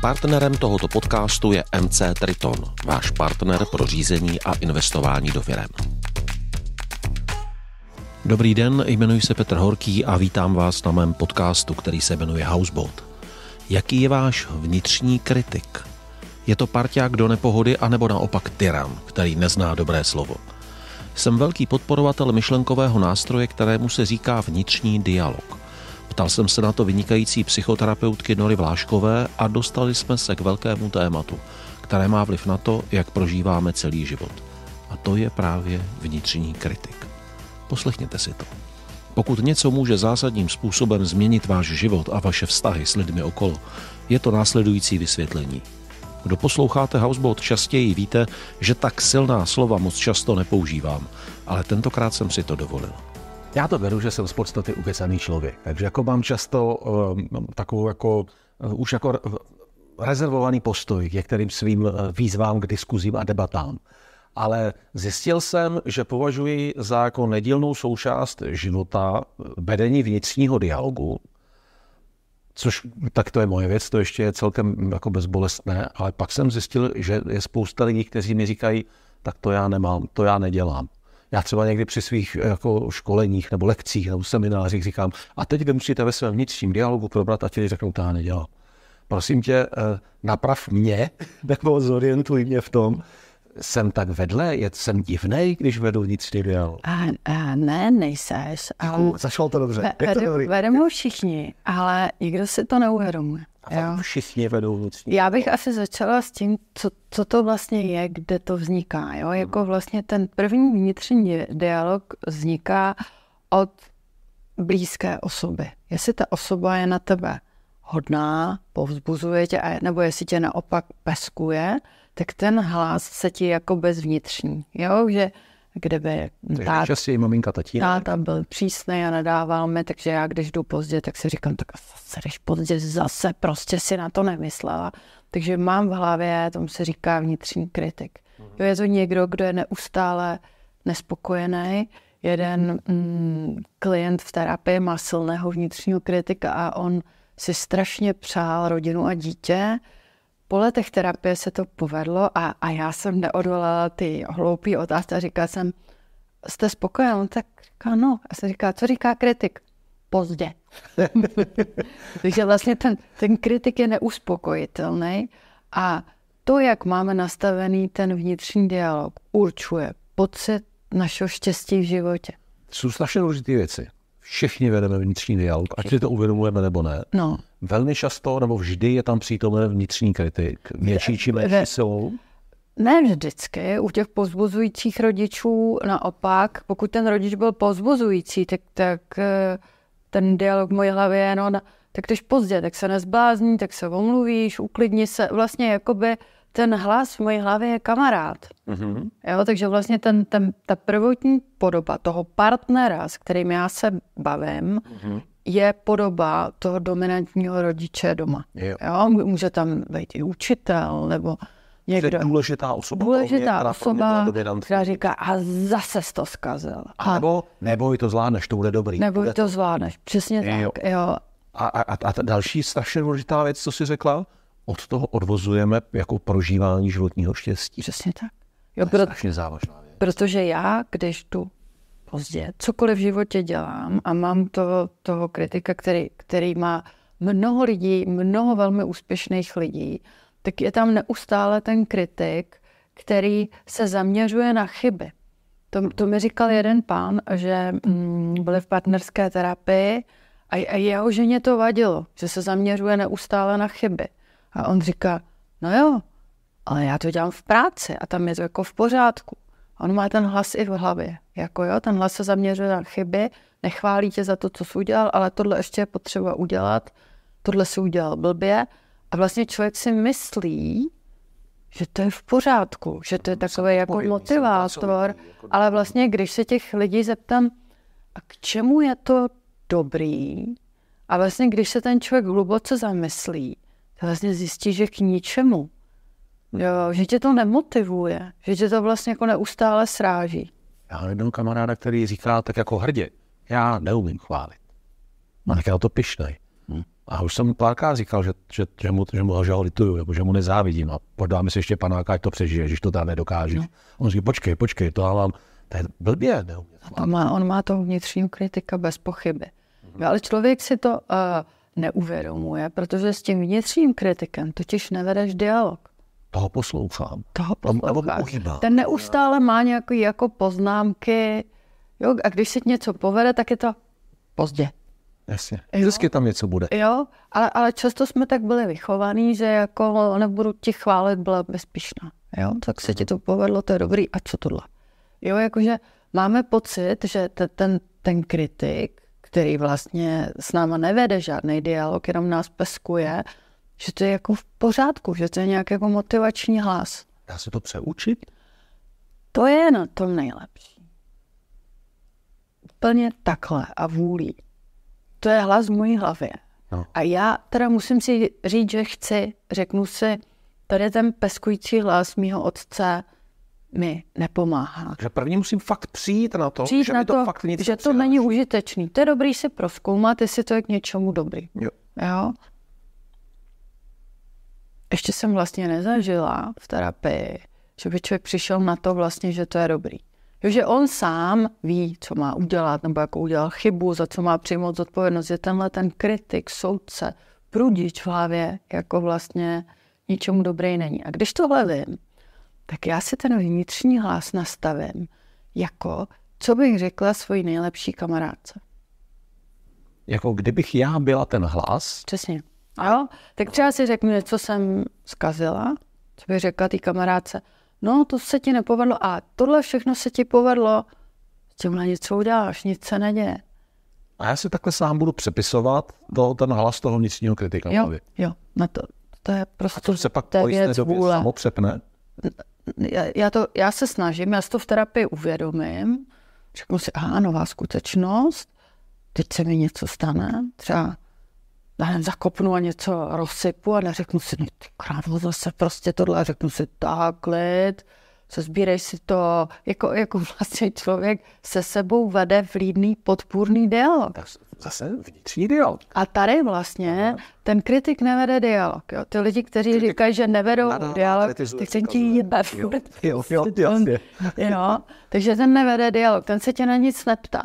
Partnerem tohoto podcastu je MC Triton, váš partner pro řízení a investování do firem. Dobrý den, jmenuji se Petr Horký a vítám vás na mém podcastu, který se jmenuje Houseboat. Jaký je váš vnitřní kritik? Je to parťák do nepohody anebo naopak tyran, který nezná dobré slovo? Jsem velký podporovatel myšlenkového nástroje, kterému se říká vnitřní dialog – Ptal jsem se na to vynikající psychoterapeutky Nory Vláškové a dostali jsme se k velkému tématu, které má vliv na to, jak prožíváme celý život. A to je právě vnitřní kritik. Poslechněte si to. Pokud něco může zásadním způsobem změnit váš život a vaše vztahy s lidmi okolo, je to následující vysvětlení. Kdo posloucháte Houseboat častěji, víte, že tak silná slova moc často nepoužívám, ale tentokrát jsem si to dovolil. Já to beru, že jsem z podstaty ukecaný člověk, takže jako mám často um, takovou jako, uh, už jako eh, rezervovaný postoj k některým svým výzvám k diskuzím a debatám. Ale zjistil jsem, že považuji za jako nedílnou součást života vedení vnitřního dialogu, což tak to je moje věc, to ještě je celkem mm, jako bezbolestné, ale pak jsem zjistil, že je spousta lidí, kteří mi říkají, tak to já nemám, to já nedělám. Já třeba někdy při svých eh, jako školeních nebo lekcích nebo seminářích říkám, a teď vy musíte ve svém vnitřním dialogu probrat a ti řeknou, ta nedělá. Prosím tě, eh, naprav mě, nebo zorientuj mě v tom, jsem tak vedle, jsem divný, když vedu vnitřní dialog. A, a ne, nejseš. Ale... Zašlo to dobře. Ve, vedeme ho všichni, ale nikdo si to neuvědomuje. A všichni vedou vnitřní. Já bych asi začala s tím, co, co to vlastně je, kde to vzniká. Jo? Mhm. Jako vlastně ten první vnitřní dialog vzniká od blízké osoby. Jestli ta osoba je na tebe hodná, povzbuzuje tě, nebo jestli tě naopak peskuje, tak ten hlas se ti jako bezvnitřní. Jo? Že kde by tá, časí, maminka tatínek. táta byl přísný a nadával mi, takže já když jdu pozdě, tak si říkám, tak zase jdeš pozdě, zase prostě si na to nemyslela. Takže mám v hlavě, tomu se říká vnitřní kritik. Mm-hmm. Je to někdo, kdo je neustále nespokojený. Jeden mhm. mm, klient v terapii má silného vnitřního kritika a on si strašně přál rodinu a dítě, po letech terapie se to povedlo a, a já jsem neodolala ty hloupé otázky a říkala jsem, jste spokojen? tak říká, no. A jsem říká, co říká kritik? Pozdě. Takže vlastně ten, ten kritik je neuspokojitelný a to, jak máme nastavený ten vnitřní dialog, určuje pocit našeho štěstí v životě. Jsou strašně důležité věci všichni vedeme vnitřní dialog, ať si to uvědomujeme nebo ne. No. Velmi často nebo vždy je tam přítomen vnitřní kritik, větší či menší silou. Ne vždycky. U těch pozbuzujících rodičů naopak, pokud ten rodič byl pozbuzující, tak, tak eh, ten dialog v mojí hlavě, no, tak když pozdě, tak se nezblázní, tak se omluvíš, uklidni se. Vlastně jakoby ten hlas v mojí hlavě je kamarád. Mm-hmm. Jo, takže vlastně ten, ten, ta prvotní podoba toho partnera, s kterým já se bavím, mm-hmm. je podoba toho dominantního rodiče doma. Jo. Jo, může tam být i učitel, nebo někdo. Je důležitá osoba. Důležitá mě, osoba, která říká, a zase jsi to zkazil. A nebo, nebo to zvládneš, to bude dobrý. Nebo to zvládneš, přesně jo. tak. Jo. A, a, a ta další strašně důležitá věc, co jsi řekla, od toho odvozujeme jako prožívání životního štěstí. Přesně tak. Jo, to je strašně závažná věc. Protože já, když tu pozdě, cokoliv v životě dělám a mám to, toho kritika, který, který má mnoho lidí, mnoho velmi úspěšných lidí, tak je tam neustále ten kritik, který se zaměřuje na chyby. To, to mi říkal jeden pán, že mm, byli v partnerské terapii a, a jeho ženě to vadilo, že se zaměřuje neustále na chyby. A on říká, no jo, ale já to dělám v práci a tam je to jako v pořádku. A on má ten hlas i v hlavě. Jako jo, ten hlas se zaměřuje na chyby, nechválí tě za to, co jsi udělal, ale tohle ještě je potřeba udělat, tohle si udělal blbě. A vlastně člověk si myslí, že to je v pořádku, že to je no, takový jako motivátor, jako ale vlastně, když se těch lidí zeptám, a k čemu je to dobrý, a vlastně, když se ten člověk hluboce zamyslí, vlastně zjistíš, že k ničemu. Mhm. Jo, že tě to nemotivuje, že tě to vlastně jako neustále sráží. Já mám jednou kamaráda, který říká tak jako hrdě, já neumím chválit. A tak to pišnej. Mhm. A už jsem párkrát říkal, že, že, že, mu, že, mu, že ho lituju, nebo že mu nezávidím. A podáme si ještě panáka, ať to přežije, když to tam nedokáže. No. On říká, počkej, počkej, to já mám, to je blbě. A to má, on má to vnitřní kritika bez pochyby. Mm-hmm. Ale člověk si to uh, neuvědomuje, protože s tím vnitřním kritikem totiž nevedeš dialog. Toho poslouchám. Toho poslouchám. Ten neustále má nějaké jako poznámky. Jo, a když se něco povede, tak je to pozdě. Jasně. Jo? Vždycky tam něco bude. Jo, ale, ale často jsme tak byli vychovaní, že jako nebudu ti chválit, byla bezpišná. Jo, tak se ti to povedlo, to je dobrý, a co tohle? Jo, jakože máme pocit, že ten, ten kritik který vlastně s náma nevede žádný dialog, jenom nás peskuje, že to je jako v pořádku, že to je nějaký jako motivační hlas. Dá se to přeučit? To je na tom nejlepší. Úplně takhle a vůlí. To je hlas v mojí hlavě. No. A já teda musím si říct, že chci. Řeknu si, tady je ten peskující hlas mýho otce, mi nepomáhá. Že první musím fakt přijít na to, přijít že na to, to fakt nic že to přináší. není užitečný. To je dobrý si proskoumat, jestli to je k něčemu dobrý. Jo. jo? Ještě jsem vlastně nezažila v terapii, že by člověk přišel na to vlastně, že to je dobrý. Jo, že on sám ví, co má udělat, nebo jakou udělal chybu, za co má přijmout zodpovědnost. Je tenhle ten kritik, soudce, prudič v hlavě, jako vlastně ničemu dobrý není. A když tohle vím, tak já si ten vnitřní hlas nastavím jako, co bych řekla svoji nejlepší kamarádce. Jako kdybych já byla ten hlas? Přesně. Jo? Tak třeba si řeknu, co jsem zkazila, co bych řekla té kamarádce. No, to se ti nepovedlo a tohle všechno se ti povedlo. S tímhle něco uděláš, nic se neděje. A já si takhle sám budu přepisovat do ten hlas toho vnitřního kritika. Jo, jo, na to, to je prostě a to se pak to je věc vůle. Samopřepne? já, já, to, já se snažím, já se to v terapii uvědomím, řeknu si, aha, nová skutečnost, teď se mi něco stane, třeba já nevím, zakopnu a něco rozsypu a neřeknu si, no ty krávo, zase prostě tohle, a řeknu si, tak, lid, Sezbírej si to, jako, jako vlastně člověk se sebou vede vlídný podpůrný dialog. zase vnitřní dialog. A tady vlastně no. ten kritik nevede dialog. Jo. Ty lidi, kteří kritik říkají, že nevedou nadává, dialog, ty se ti jebe jo, jo, jo, prostě jo, takže ten nevede dialog, ten se tě na nic neptá.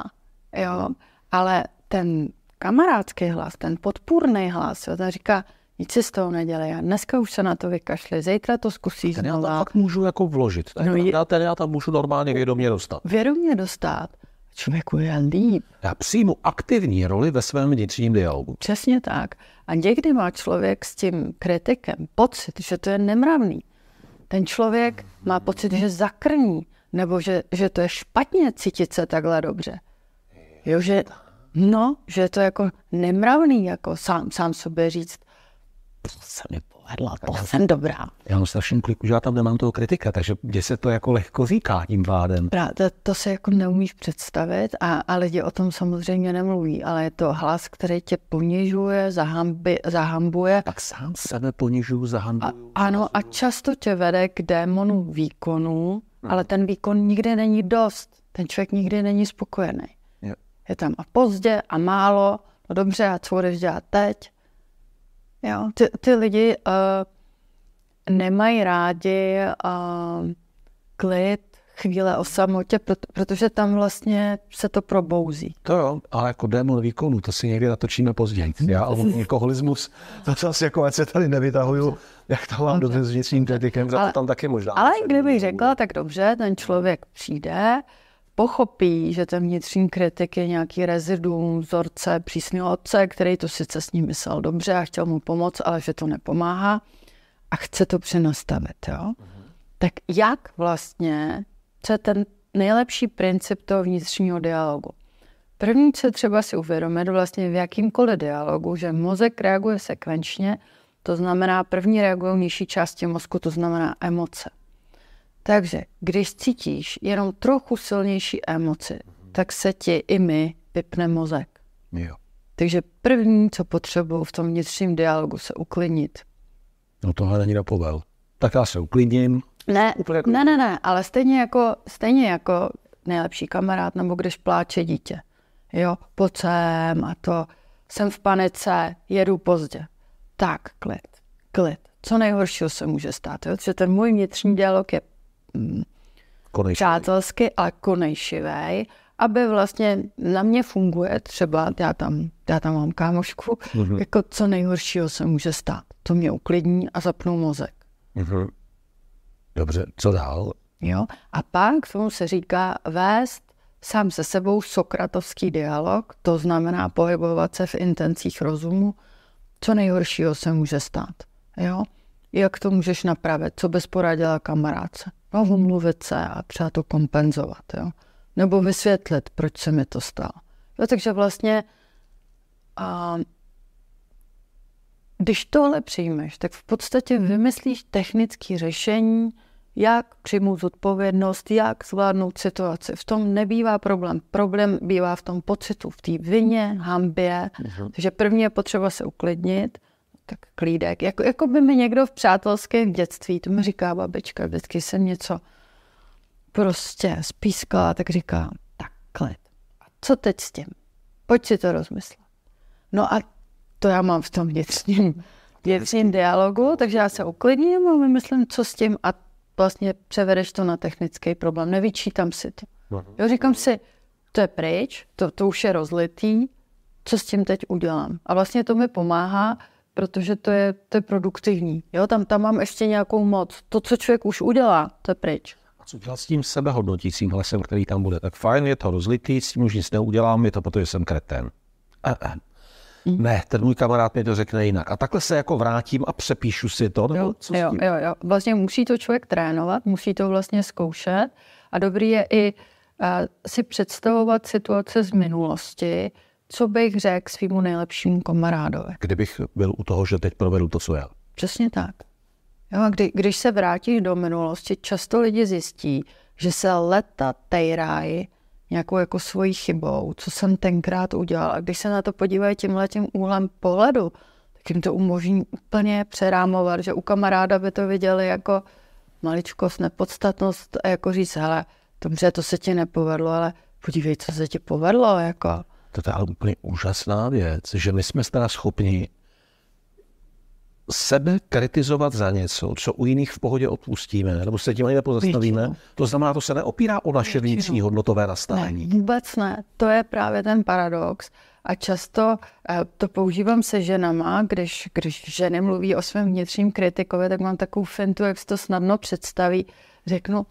Jo. Mhm. Ale ten kamarádský hlas, ten podpůrný hlas, jo, ten říká, nic si z toho nedělej. Já dneska už se na to vykašli, zítra to zkusí ten já tam fakt můžu jako vložit. Ten, no já, ten já tam můžu normálně vědomě dostat. Vědomě dostat. Člověku je líp. Já přijmu aktivní roli ve svém vnitřním dialogu. Přesně tak. A někdy má člověk s tím kritikem pocit, že to je nemravný. Ten člověk má pocit, že zakrní, nebo že, že to je špatně cítit se takhle dobře. Jo, že, no, že je to jako nemravný, jako sám, sám sobě říct, to se mi povedlo, to já, jsem dobrá. Já mám strašný kliku, že já tam nemám toho kritika, takže mě se to jako lehko říká tím pádem. To, to se jako neumíš představit a, a lidi o tom samozřejmě nemluví, ale je to hlas, který tě ponižuje, zahambi, zahambuje. Tak sám sebe ponižuju, zahambuju. A, ano a často tě vede k démonu výkonu, hmm. ale ten výkon nikdy není dost. Ten člověk nikdy není spokojený. Je, je tam a pozdě a málo, no dobře, a co budeš dělat teď? Jo, ty, ty lidi uh, nemají rádi uh, klid, chvíle o samotě, proto, protože tam vlastně se to probouzí. To jo, ale jako démon výkonu, to si někdy natočíme později. Já alkoholismus, to zase jako, ať se tady nevytahuju, jak to mám dobře s vnitřním kritikem, ale, to tam taky možná. Ale kdybych řekla, tak dobře, ten člověk přijde, pochopí, že ten vnitřní kritik je nějaký reziduum vzorce přísného otce, který to sice s ním myslel dobře a chtěl mu pomoct, ale že to nepomáhá a chce to přenastavit. Jo? Mhm. Tak jak vlastně, co je ten nejlepší princip toho vnitřního dialogu? První, co třeba si uvědomit vlastně v jakýmkoliv dialogu, že mozek reaguje sekvenčně, to znamená, první reagují nižší části mozku, to znamená emoce. Takže když cítíš jenom trochu silnější emoci, tak se ti i my vypne mozek. Jo. Takže první, co potřebuji v tom vnitřním dialogu, se uklidnit. No tohle není na povel. Tak já se uklidním. Ne, jako- ne, ne, ne, ale stejně jako, stejně jako nejlepší kamarád, nebo když pláče dítě. Jo, pocem a to, jsem v panice, jedu pozdě. Tak, klid, klid. Co nejhoršího se může stát, jo? že ten můj vnitřní dialog je Mm, konejšivý. přátelsky, a konejšivý, aby vlastně na mě funguje třeba, já tam, já tam mám kámošku, mm-hmm. jako co nejhoršího se může stát. To mě uklidní a zapnou mozek. Mm-hmm. Dobře, co dál? Jo, a pak k tomu se říká vést sám se sebou sokratovský dialog, to znamená pohybovat se v intencích rozumu, co nejhoršího se může stát. Jo? Jak to můžeš napravit? Co bys poradila kamarádce? no, omluvit se a třeba to kompenzovat, jo? nebo vysvětlit, proč se mi to stalo. Jo, takže vlastně, a, když tohle přijmeš, tak v podstatě mhm. vymyslíš technické řešení, jak přijmout zodpovědnost, jak zvládnout situaci. V tom nebývá problém. Problém bývá v tom pocitu, v té vině, hambě. Mhm. Takže první je potřeba se uklidnit – tak klídek. Jako, jako by mi někdo v přátelském dětství, to mi říká babička, vždycky jsem něco prostě spískala, tak říká, tak klid. A co teď s tím? Pojď si to rozmyslet. No a to já mám v tom vnitřním, vnitřním dialogu, takže já se uklidním a vymyslím, co s tím a vlastně převedeš to na technický problém. Nevyčítám si to. No, no. Jo, říkám si, to je pryč, to, to už je rozlitý, co s tím teď udělám. A vlastně to mi pomáhá protože to je, to je produktivní. Jo, tam, tam mám ještě nějakou moc. To, co člověk už udělá, to je pryč. A co dělat s tím sebehodnotícím hlasem, který tam bude? Tak fajn, je to rozlitý, s tím už nic neudělám, je to proto, že jsem kretén. A, eh, a. Eh. Mm. Ne, ten můj kamarád mi to řekne jinak. A takhle se jako vrátím a přepíšu si to? Nebo jo, co jo, jo, jo. Vlastně musí to člověk trénovat, musí to vlastně zkoušet. A dobrý je i uh, si představovat situace z minulosti, co bych řekl svýmu nejlepšímu kamarádovi. Kdybych byl u toho, že teď provedu to, co já. Přesně tak. Jo, a kdy, když se vrátíš do minulosti, často lidi zjistí, že se leta tejrají nějakou jako svojí chybou, co jsem tenkrát udělal. A když se na to podívají tímhle tím úhlem pohledu, tak jim to umožní úplně přerámovat, že u kamaráda by to viděli jako maličkost, nepodstatnost a jako říct, hele, dobře, to se ti nepovedlo, ale podívej, co se ti povedlo, jako. To je úplně úžasná věc, že my jsme teda schopni sebe kritizovat za něco, co u jiných v pohodě odpustíme, nebo se tím ani nepozastavíme. To znamená, to se neopírá o naše vnitřní hodnotové nastavení. Ne, vůbec ne. To je právě ten paradox. A často eh, to používám se ženama, když, když ženy mluví o svém vnitřním kritikovi, tak mám takovou fintu, jak si to snadno představí. Řeknu,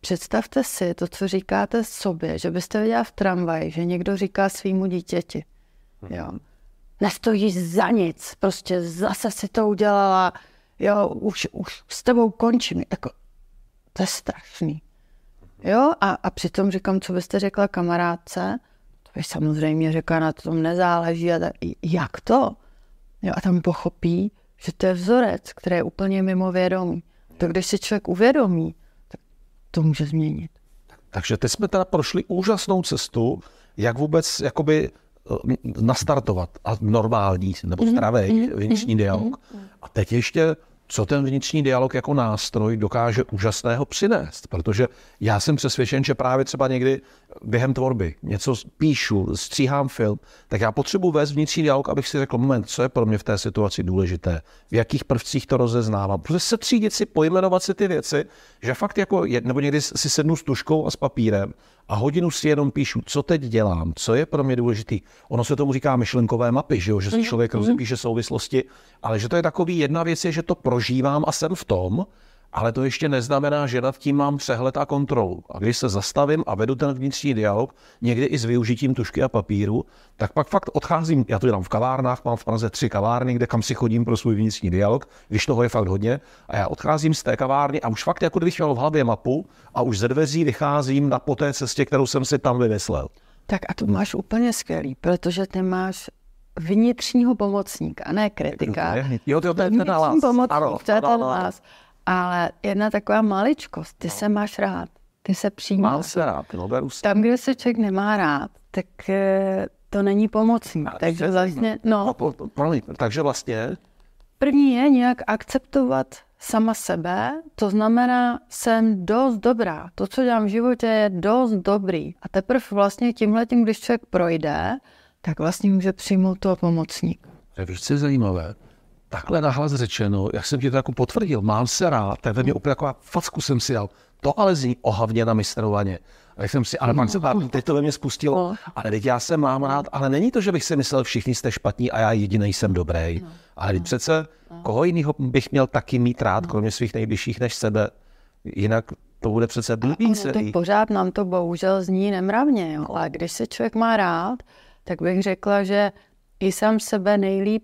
Představte si to, co říkáte sobě, že byste viděla v tramvaji, že někdo říká svýmu dítěti. Mhm. Jo. Nestojíš za nic, prostě zase si to udělala, jo, už, už s tebou končím. Jako, to je strašný. Jo, a, a přitom říkám, co byste řekla kamarádce, to by samozřejmě řekla, na tom nezáleží, a tak, jak to? Jo, a tam pochopí, že to je vzorec, který je úplně mimo vědomí. To když si člověk uvědomí, to může změnit. Takže teď jsme teda prošli úžasnou cestu, jak vůbec jakoby eh, nastartovat a normální nebo mhm, zdravý mm-hmm. vnitřní mhm. dialog. A teď ještě, co ten vnitřní dialog jako nástroj dokáže úžasného přinést. Protože já jsem přesvědčen, že právě třeba někdy během tvorby, něco píšu, stříhám film, tak já potřebuji vést vnitřní dialog, abych si řekl, moment, co je pro mě v té situaci důležité, v jakých prvcích to rozeznávám. Protože se třídit si, pojmenovat si ty věci, že fakt jako, nebo někdy si sednu s tuškou a s papírem a hodinu si jenom píšu, co teď dělám, co je pro mě důležité. Ono se tomu říká myšlenkové mapy, že, jo? že si mhm, člověk mhm. rozpíše souvislosti, ale že to je takový, jedna věc je, že to prožívám a jsem v tom, ale to ještě neznamená, že nad tím mám přehled a kontrolu. A když se zastavím a vedu ten vnitřní dialog, někdy i s využitím tušky a papíru, tak pak fakt odcházím. Já to dělám v kavárnách, mám v Praze tři kavárny, kde kam si chodím pro svůj vnitřní dialog, když toho je fakt hodně. A já odcházím z té kavárny a už fakt jako kdybych měl v hlavě mapu a už ze dveří vycházím na po té cestě, kterou jsem si tam vymyslel. Tak a to máš úplně skvělý, protože ty máš vnitřního pomocníka, ne kritika. Jo, to je ten, ten, ten, ten, ten, ten, ten, ten, ten, ten, ten, ten, ale jedna taková maličkost, ty no. se máš rád, ty se přijímáš. Mám se rád, no beru se. Tam, kde se člověk nemá rád, tak eh, to není pomocný. Ale takže vlastně, no. no promiň, takže vlastně? První je nějak akceptovat sama sebe, to znamená, jsem dost dobrá. To, co dělám v životě, je dost dobrý. A teprve vlastně tímhle tím, když člověk projde, tak vlastně může přijmout toho pomocníka. To je vždycky zajímavé takhle nahlas řečeno, jak jsem ti to jako potvrdil, mám se rád, tak ve mě úplně taková facku jsem si dal. To ale zní ohavně na mistrovaně. A jsem si, ale pak se vám, teď to ve mě spustilo. No. Ale teď já se mám rád, ale není to, že bych si myslel, všichni jste špatní a já jediný jsem dobrý. No. Ale teď no. přece, koho jiného bych měl taky mít rád, kromě svých nejbližších než sebe. Jinak to bude přece blbý pořád nám to bohužel zní nemravně, jo. ale když se člověk má rád, tak bych řekla, že i sám sebe nejlíp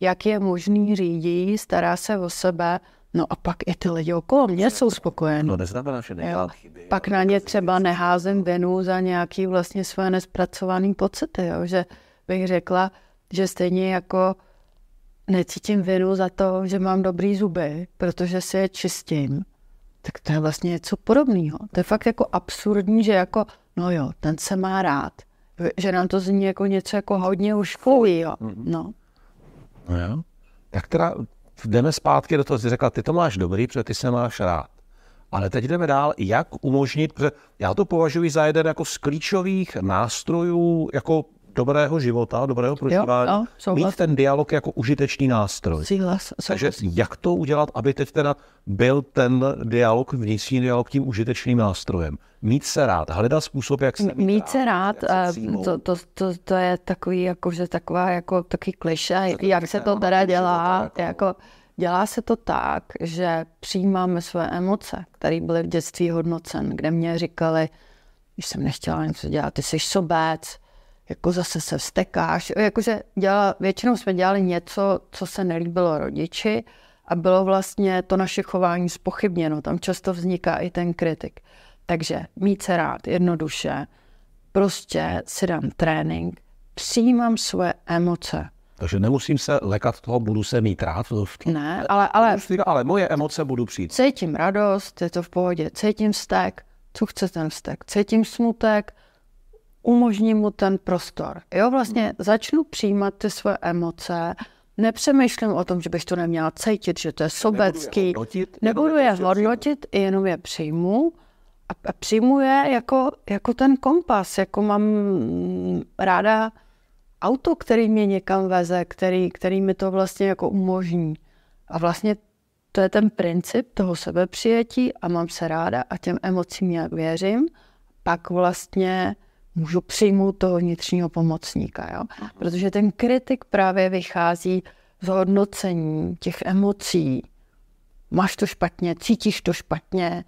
jak je možný řídí, stará se o sebe, no a pak i ty lidi okolo mě jsou spokojení. No neznamená, že nedělám chyby. Pak na ně třeba neházím vinu za nějaký vlastně svoje nespracované pocity, jo? že bych řekla, že stejně jako necítím vinu za to, že mám dobrý zuby, protože si je čistím, tak to je vlastně něco podobného. To je fakt jako absurdní, že jako, no jo, ten se má rád. Že nám to zní jako něco jako hodně ušklují, jo. Mhm. No. No jo. Tak teda, jdeme zpátky do toho, jsi řekla, ty to máš dobrý, protože ty se máš rád. Ale teď jdeme dál, jak umožnit, protože já to považuji za jeden jako z klíčových nástrojů jako dobrého života, dobrého prožívání, jo, mít ten dialog jako užitečný nástroj. Souhlas, Takže jak to udělat, aby teď teda byl ten dialog, vnitřní dialog tím užitečným nástrojem? Mít se rád, hledat způsob, jak se mít, mít se rád, se eh, to, to, to, to, je takový, jako že taková, jako taky kliše, jak no, se to teda dělá, života, jako... No. jako Dělá se to tak, že přijímáme své emoce, které byly v dětství hodnocen, kde mě říkali, když jsem nechtěla něco dělat, ty jsi sobec, jako zase se vstekáš. Jakože dělala, většinou jsme dělali něco, co se nelíbilo rodiči a bylo vlastně to naše chování spochybněno. Tam často vzniká i ten kritik. Takže mít se rád, jednoduše, prostě si dám trénink, přijímám svoje emoce. Takže nemusím se lekat toho, budu se mít rád. Ne, ale, ale, ale moje emoce budu přijít. Cítím radost, je to v pohodě. Cítím vztek, co chce ten vztek. Cítím smutek, umožním mu ten prostor. Jo, vlastně začnu přijímat ty své emoce, nepřemýšlím o tom, že bych to neměla cítit, že to je sobecký. Nebudu je hodnotit, nebudu je prostě hodnotit jenom je přijmu a, a přijmu je jako, jako ten kompas, jako mám mm, ráda auto, který mě někam veze, který, který mi to vlastně jako umožní. A vlastně to je ten princip toho sebepřijetí a mám se ráda a těm emocím nějak věřím. Pak vlastně můžu přijmout toho vnitřního pomocníka. Jo? Protože ten kritik právě vychází z hodnocení těch emocí. Máš to špatně, cítíš to špatně,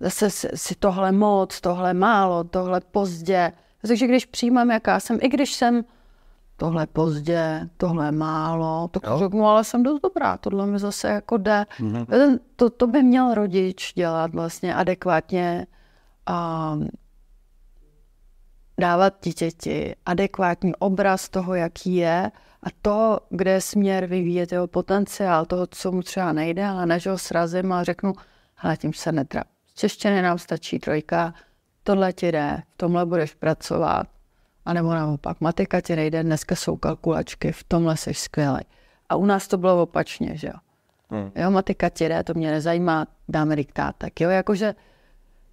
zase si tohle moc, tohle málo, tohle pozdě. Takže když přijímám, jaká jsem, i když jsem tohle pozdě, tohle málo, to jo. řeknu, ale jsem dost dobrá, tohle mi zase jako jde. Mm-hmm. To, to by měl rodič dělat vlastně adekvátně a dávat dítěti adekvátní obraz toho, jaký je a to, kde je směr vyvíjet jeho potenciál, toho, co mu třeba nejde, ale než ho srazím a řeknu, hele, tím se netrap. Z nám stačí trojka, tohle ti jde, v tomhle budeš pracovat. A nebo naopak, matika ti nejde, dneska jsou kalkulačky, v tomhle jsi skvělý. A u nás to bylo opačně, že jo. Hmm. Jo, matika ti jde, to mě nezajímá, dáme diktát, tak Jo, jakože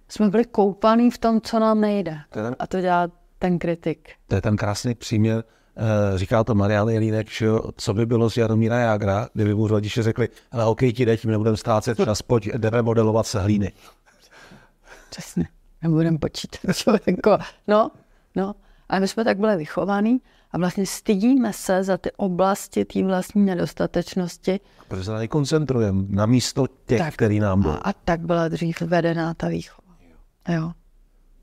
jsme byli koupaný v tom, co nám nejde. To ten... A to dělat ten kritik. To je ten krásný příměr, eh, říká to Marian Jelínek, že co by bylo z Jaromíra Jágra, kdyby mu rodiče řekli, ale OK, ti teď my nebudeme ztrácet čas, pojď, jdeme modelovat se hlíny. Přesně, nebudeme počítat. Jako, no, no, ale my jsme tak byli vychovaní a vlastně stydíme se za ty oblasti té vlastní nedostatečnosti. Protože se na koncentrujeme, na místo těch, tak, který nám byl. A, a tak byla dřív vedená ta výchova. Jo. jo.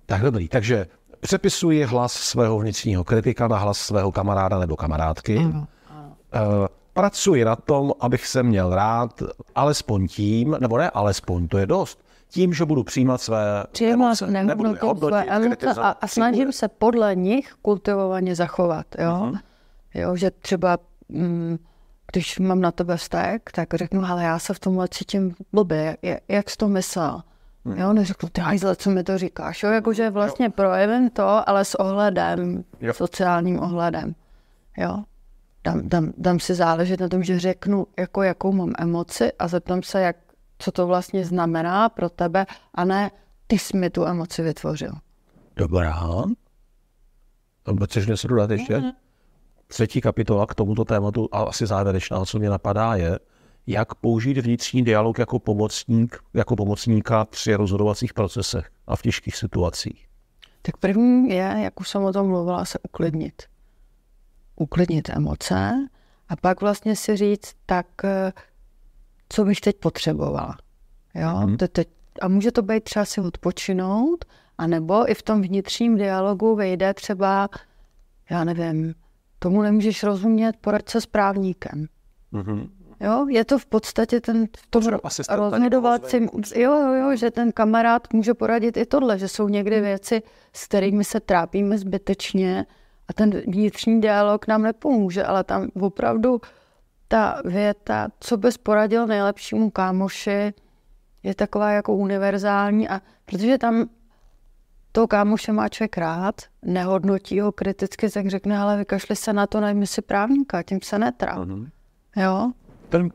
Tak dobrý, takže Přepisuji hlas svého vnitřního kritika na hlas svého kamaráda nebo kamarádky. Ano, ano. Eh, Pracuji na tom, abych se měl rád alespoň tím, nebo ne alespoň, to je dost, tím, že budu přijímat své emoce, nebudu je hodnotit, kritizovat. A, a snažím se podle nich kultivovaně zachovat. Jo? Uh-huh. jo že třeba, mm, když mám na tebe vztek, tak řeknu, ale já se v tomhle cítím blbě, jak, jak jsi to myslel? Hmm. Jo, neřekl, ty hajzle, co mi to říkáš, jo, jakože vlastně jo. projevím to, ale s ohledem, jo. sociálním ohledem, jo. Dám, dám, dám si záležet na tom, že řeknu, jako, jakou mám emoci a zeptám se, jak, co to vlastně znamená pro tebe a ne, ty jsi mi tu emoci vytvořil. Dobrá. Chceš něco dodat ještě? Třetí kapitola k tomuto tématu a asi závěrečná, co mě napadá, je, jak použít vnitřní dialog jako pomocník, jako pomocníka při rozhodovacích procesech a v těžkých situacích? Tak první je, jak už jsem o tom mluvila, se uklidnit. Uklidnit emoce a pak vlastně si říct, tak eh, co bych teď potřebovala. Jo? Hmm. Teď, a může to být třeba si odpočinout, anebo i v tom vnitřním dialogu vyjde třeba, já nevím, tomu nemůžeš rozumět, poraď se s právníkem. hmm Jo, je to v podstatě ten v tom rozhodovacím, jo, jo, jo, že ten kamarád může poradit i tohle, že jsou někdy hmm. věci, s kterými se trápíme zbytečně a ten vnitřní dialog nám nepomůže, ale tam opravdu ta věta, co bys poradil nejlepšímu kámoši, je taková jako univerzální a protože tam to kámoše má člověk rád, nehodnotí ho kriticky, tak řekne, ale vykašli se na to, najmi si právníka, tím se netrápí, Mm-hmm. Jo, ten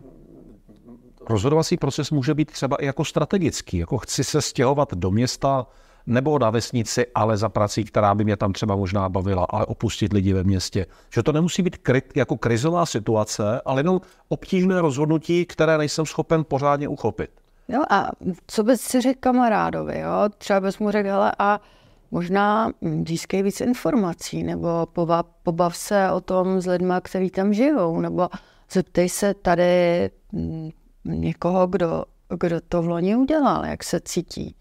rozhodovací proces může být třeba i jako strategický, jako chci se stěhovat do města nebo na vesnici, ale za prací, která by mě tam třeba možná bavila, ale opustit lidi ve městě. Že to nemusí být kry, jako krizová situace, ale jenom obtížné rozhodnutí, které nejsem schopen pořádně uchopit. Jo a co bys si řekl kamarádovi, jo? Třeba bys mu řekl, hele, a možná získej víc informací, nebo pobav, pobav se o tom s lidmi, kteří tam žijou, nebo Zeptej se tady mm, někoho, kdo, kdo to v loni udělal, jak se cítí.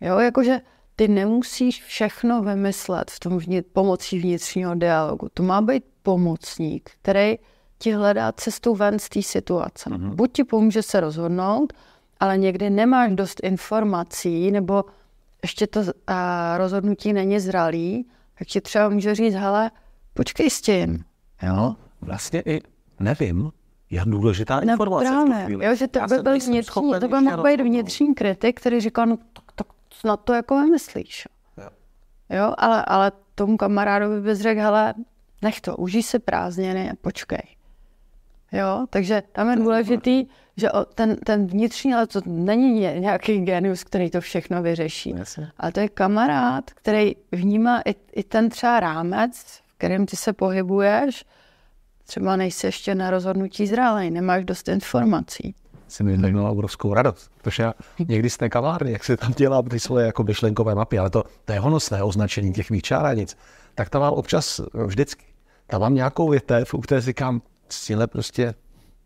Jo, jakože ty nemusíš všechno vymyslet v tom vnitř, pomocí vnitřního dialogu. To má být pomocník, který ti hledá cestu ven z té situace. Mm-hmm. Buď ti pomůže se rozhodnout, ale někdy nemáš dost informací, nebo ještě to a, eh, rozhodnutí není zralý, tak ti třeba může říct, hele, počkej s tím. Jo, vlastně i nevím, je důležitá ne, no informace. Právě, jo, že to, by byl vnitřní, to byl mohl být vnitřní kritik, který říkal, no tak, tak snad to jako nemyslíš. Jo, jo ale, ale tomu kamarádovi bys řekl, hele, nech to, užij si prázdniny a počkej. Jo, takže tam je důležitý, že ten, ten vnitřní, ale to není nějaký genius, který to všechno vyřeší. No, ale to je kamarád, který vnímá i, i ten třeba rámec, v kterém ty se pohybuješ, Třeba nejsi ještě na rozhodnutí zralej, nemáš dost informací. Jsi mi měla obrovskou radost, protože já někdy z té kavárny, jak se tam dělá, ty svoje jako myšlenkové mapy, ale to, to je honosné označení těch mých čáranic, tak tam mám občas eh, vždycky. Tam mám nějakou větev, u které říkám, cíle prostě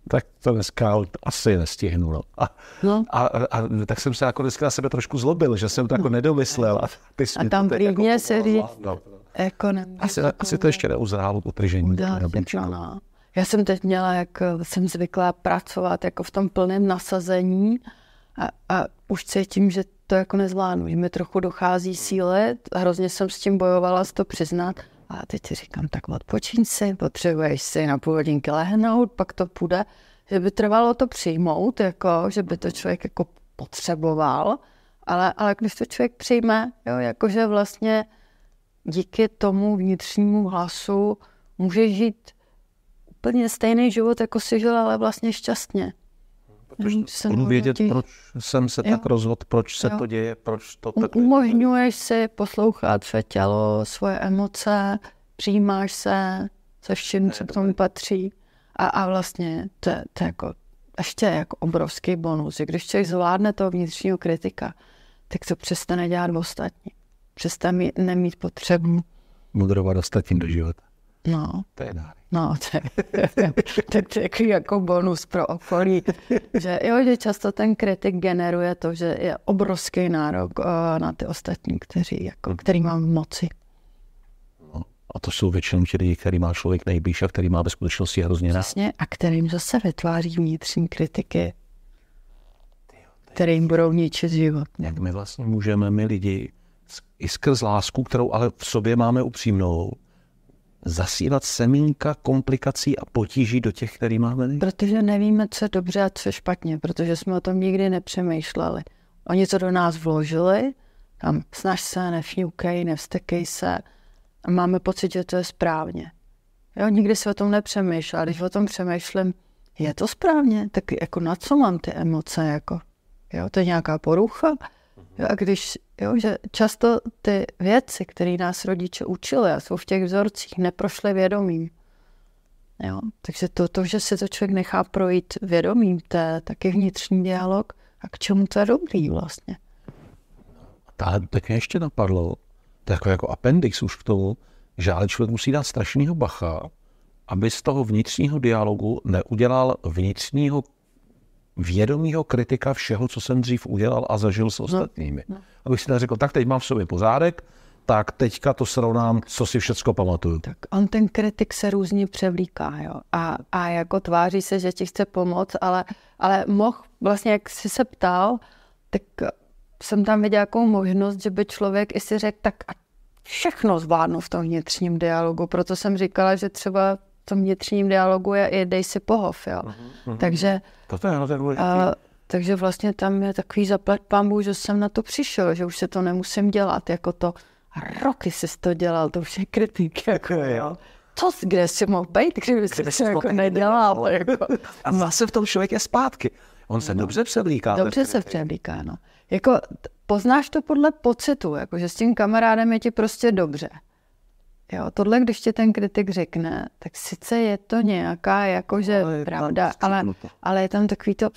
tak to dneska asi nestihnu. No. A, no. a, a, tak jsem se jako dneska na sebe trošku zlobil, že jsem to jako no. nedomyslel. A, ty a tam jako klidně jako se říct, no. Jako ne, asi, jako... asi to jako ještě neuzrálo potržení. No. Já jsem teď měla, jak eh, jsem zvyklá pracovat jako v tom plném nasazení a, a už cítím, že to jako nezvládnu, že mi trochu dochází síle, hrozně jsem s tím bojovala, s to přiznat. A teď si říkám, tak odpočíň si, potřebuješ si na půl hodinky lehnout, pak to půjde. Že by trvalo to přijmout, jako, že by to člověk jako potřeboval, ale, ale když to člověk přijme, jo, jakože vlastně díky tomu vnitřnímu hlasu může žít úplně stejný život, jako si žil, ale vlastně šťastně. Protože budu vědět, těch... proč jsem se jo. tak rozhodl, proč se jo. to děje, proč to tak... Umožňuješ si poslouchat své tělo, svoje emoce, přijímáš se se vším, co k tomu patří. A, a vlastně to, to je jako ještě jako obrovský bonus, že když člověk zvládne toho vnitřního kritika, tak to přestane dělat ostatní přestan nemít potřebu. Mudrovat ostatní do života. No. To je dár. No, to je, to je je jako bonus pro okolí. Že jo, že často ten kritik generuje to, že je obrovský nárok eh, na ty ostatní, kteří, jako, mm. který mám v moci. No, a to jsou většinou ti lidi, který má člověk nejblíž a který má ve skutečnosti hrozně rád. Přesně, a kterým zase vytváří vnitřní kritiky, kterým budou ničit život. Jak my vlastně můžeme, my lidi, i skrz lásku, kterou ale v sobě máme upřímnou, zasívat semínka komplikací a potíží do těch, který máme? Protože nevíme, co je dobře a co je špatně, protože jsme o tom nikdy nepřemýšleli. Oni to do nás vložili, tam snaž se, nefňukej, nevstekej se, a máme pocit, že to je správně. Jo, nikdy se o tom nepřemýšlel. Když o tom přemýšlím, je to správně, tak jako na co mám ty emoce, jako, jo, to je nějaká porucha, Jo, a když, jo, že často ty věci, které nás rodiče učili a jsou v těch vzorcích, neprošly vědomím. Jo, takže to, to, že se to člověk nechá projít vědomím, to je taky vnitřní dialog a k čemu to je dobrý vlastně. Ta, tak mě ještě napadlo, to jako, jako appendix už k tomu, že ale člověk musí dát strašného bacha, aby z toho vnitřního dialogu neudělal vnitřního vědomího kritika všeho, co jsem dřív udělal a zažil s no. ostatními. No, no. Abych si neřekl, tak teď mám v sobě pořádek, tak teďka to srovnám, co si všecko pamatuju. Tak on ten kritik se různě převlíká, jo. A, a jako tváří se, že ti chce pomoct, ale, ale mohl, vlastně jak jsi se ptal, tak jsem tam viděla jakou možnost, že by člověk i si řekl, tak a všechno zvládnu v tom vnitřním dialogu. Proto jsem říkala, že třeba tom vnitřním dialogu je i dej si pohov, jo. Mm-hmm. Takže, to to je, no, to je a, takže vlastně tam je takový zaplat pambu, že jsem na to přišel, že už se to nemusím dělat, jako to roky jsi to dělal, to už je kritik, jako jo. To, kde jsi mohl být, kdyby jsi to jako nedělal. Jako. A zase v tom člověk je zpátky. On se no. dobře převlíká. Dobře se převlíká, no. Jako poznáš to podle pocitu, jako že s tím kamarádem je ti prostě dobře. Jo, tohle, když ti ten kritik řekne, tak sice je to nějaká jakože ale pravda, ale, ale je tam takový to,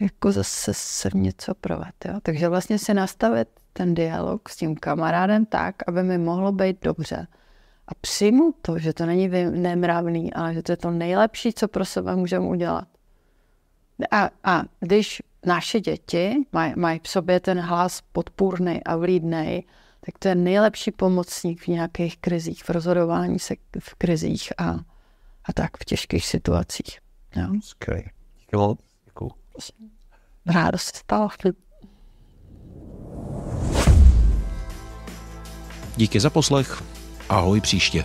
jako zase se něco provat. Jo? Takže vlastně si nastavit ten dialog s tím kamarádem tak, aby mi mohlo být dobře. A přijmu to, že to není nemravný, ale že to je to nejlepší, co pro sebe můžeme udělat. A, a když naše děti mají maj v sobě ten hlas podpůrný a vlídnej, tak to je nejlepší pomocník v nějakých krizích, v rozhodování se v krizích a, a tak v těžkých situacích. Jo. Děkuji. Rádo se stalo. Díky za poslech. Ahoj příště.